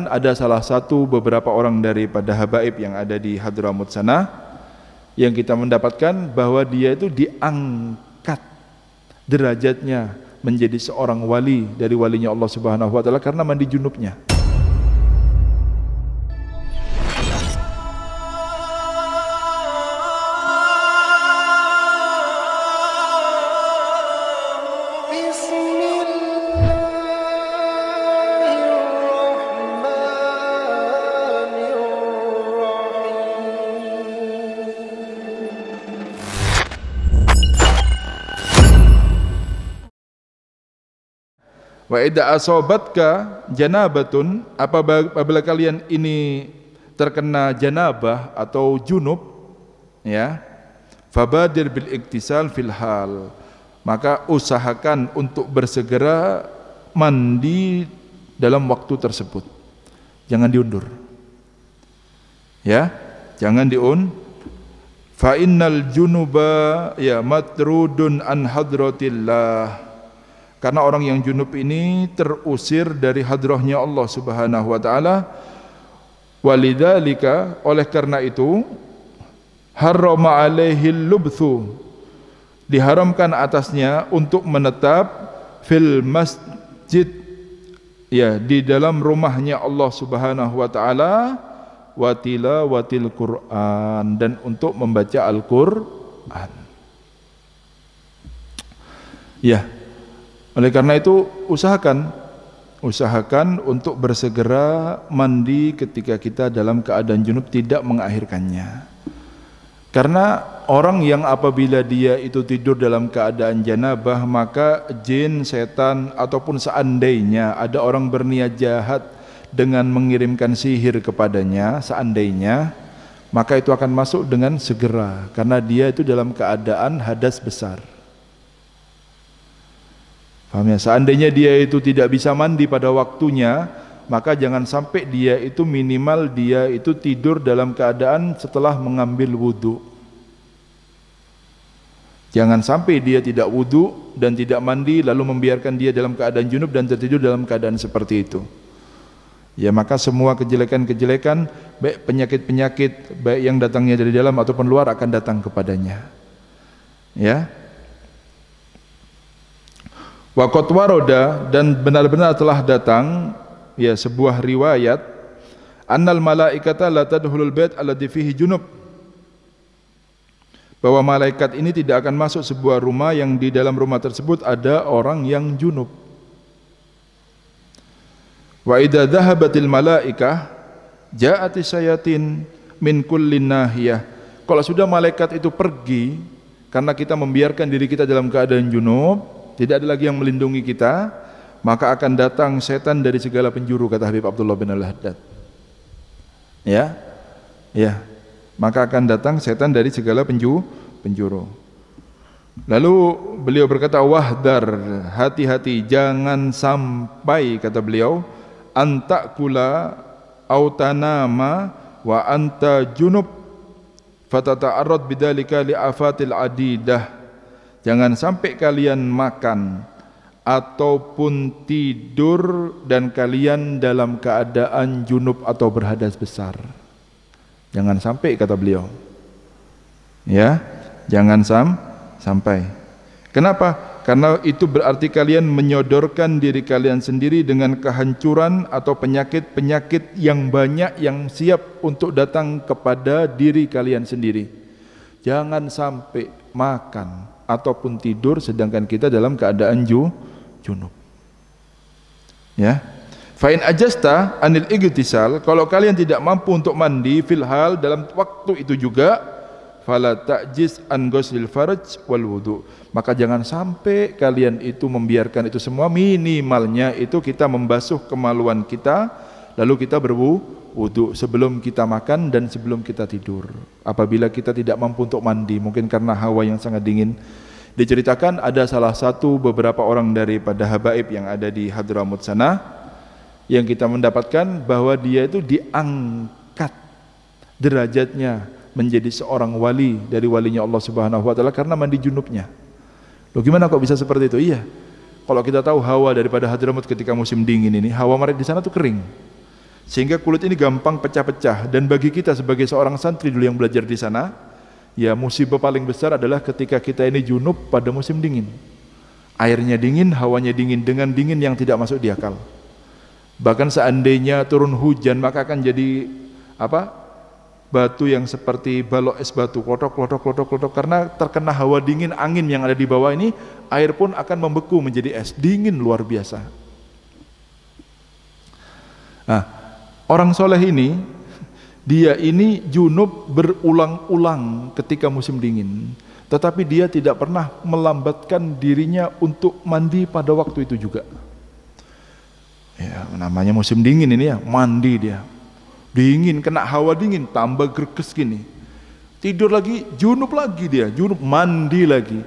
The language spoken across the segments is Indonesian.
ada salah satu beberapa orang daripada habaib yang ada di Hadramut sana yang kita mendapatkan bahwa dia itu diangkat derajatnya menjadi seorang wali dari walinya Allah Subhanahu wa taala karena mandi junubnya. Bismillahirrahmanirrahim. Wa idza asobatka janabatun apabila kalian ini terkena janabah atau junub ya fabadir bil iktisal fil hal maka usahakan untuk bersegera mandi dalam waktu tersebut jangan diundur ya jangan diun fa innal junuba ya matrudun an hadratillah karena orang yang junub ini terusir dari hadrahnya Allah Subhanahu wa taala. Walidalika oleh karena itu harrama alaihi lubthu diharamkan atasnya untuk menetap fil masjid ya di dalam rumahnya Allah Subhanahu wa taala wa tilawatil Quran dan untuk membaca Al-Qur'an. Ya, oleh karena itu usahakan usahakan untuk bersegera mandi ketika kita dalam keadaan junub tidak mengakhirkannya. Karena orang yang apabila dia itu tidur dalam keadaan janabah maka jin, setan ataupun seandainya ada orang berniat jahat dengan mengirimkan sihir kepadanya seandainya maka itu akan masuk dengan segera karena dia itu dalam keadaan hadas besar. Paham ya? Seandainya dia itu tidak bisa mandi pada waktunya, maka jangan sampai dia itu minimal dia itu tidur dalam keadaan setelah mengambil wudhu. Jangan sampai dia tidak wudhu dan tidak mandi lalu membiarkan dia dalam keadaan junub dan tertidur dalam keadaan seperti itu. Ya maka semua kejelekan-kejelekan baik penyakit-penyakit baik yang datangnya dari dalam ataupun luar akan datang kepadanya. Ya. Wakot waroda dan benar-benar telah datang ya sebuah riwayat annal malaikata la tadhulul bait alladhi fihi junub bahwa malaikat ini tidak akan masuk sebuah rumah yang di dalam rumah tersebut ada orang yang junub. Wa idza dhahabatil malaikah ja'ati sayatin min kulli nahiyah. Kalau sudah malaikat itu pergi karena kita membiarkan diri kita dalam keadaan junub, tidak ada lagi yang melindungi kita, maka akan datang setan dari segala penjuru kata Habib Abdullah bin Al-Haddad. Ya. Ya. Maka akan datang setan dari segala penju penjuru. Lalu beliau berkata wahdar hati-hati jangan sampai kata beliau antakula autanama wa anta junub arad bidalika li afatil adidah Jangan sampai kalian makan ataupun tidur dan kalian dalam keadaan junub atau berhadas besar. Jangan sampai kata beliau. Ya, jangan sam sampai. Kenapa? Karena itu berarti kalian menyodorkan diri kalian sendiri dengan kehancuran atau penyakit-penyakit yang banyak yang siap untuk datang kepada diri kalian sendiri. Jangan sampai makan ataupun tidur sedangkan kita dalam keadaan ju, junub. Ya. Fa'in ajasta anil igtisal, kalau kalian tidak mampu untuk mandi filhal dalam waktu itu juga fala ta'jiz an ghusl faraj wal wudu. Maka jangan sampai kalian itu membiarkan itu semua minimalnya itu kita membasuh kemaluan kita lalu kita berwudu wudhu sebelum kita makan dan sebelum kita tidur. Apabila kita tidak mampu untuk mandi, mungkin karena hawa yang sangat dingin. Diceritakan ada salah satu beberapa orang daripada habaib yang ada di Hadramut sana yang kita mendapatkan bahwa dia itu diangkat derajatnya menjadi seorang wali dari walinya Allah Subhanahu wa taala karena mandi junubnya. Loh gimana kok bisa seperti itu? Iya. Kalau kita tahu hawa daripada Hadramut ketika musim dingin ini, hawa mereka di sana tuh kering. Sehingga kulit ini gampang pecah-pecah dan bagi kita sebagai seorang santri dulu yang belajar di sana, ya musibah paling besar adalah ketika kita ini junub pada musim dingin. Airnya dingin, hawanya dingin dengan dingin yang tidak masuk di akal. Bahkan seandainya turun hujan maka akan jadi apa? batu yang seperti balok es batu klotok klotok klotok klotok karena terkena hawa dingin angin yang ada di bawah ini air pun akan membeku menjadi es dingin luar biasa. Nah, Orang soleh ini, dia ini junub berulang-ulang ketika musim dingin. Tetapi dia tidak pernah melambatkan dirinya untuk mandi pada waktu itu juga. Ya, namanya musim dingin ini ya, mandi dia. Dingin, kena hawa dingin, tambah gerkes gini. Tidur lagi, junub lagi dia, junub mandi lagi.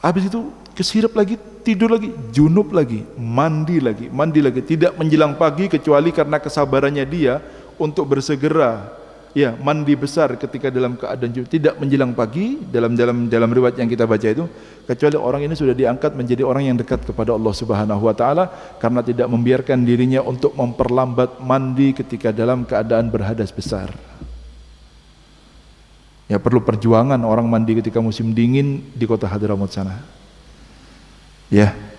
Habis itu kesirap lagi, tidur lagi, junub lagi, mandi lagi, mandi lagi. Tidak menjelang pagi kecuali karena kesabarannya dia untuk bersegera. Ya, mandi besar ketika dalam keadaan junub. Tidak menjelang pagi dalam dalam dalam riwayat yang kita baca itu kecuali orang ini sudah diangkat menjadi orang yang dekat kepada Allah Subhanahu wa taala karena tidak membiarkan dirinya untuk memperlambat mandi ketika dalam keadaan berhadas besar. Ya perlu perjuangan orang mandi ketika musim dingin di kota Hadramaut sana. Yeah.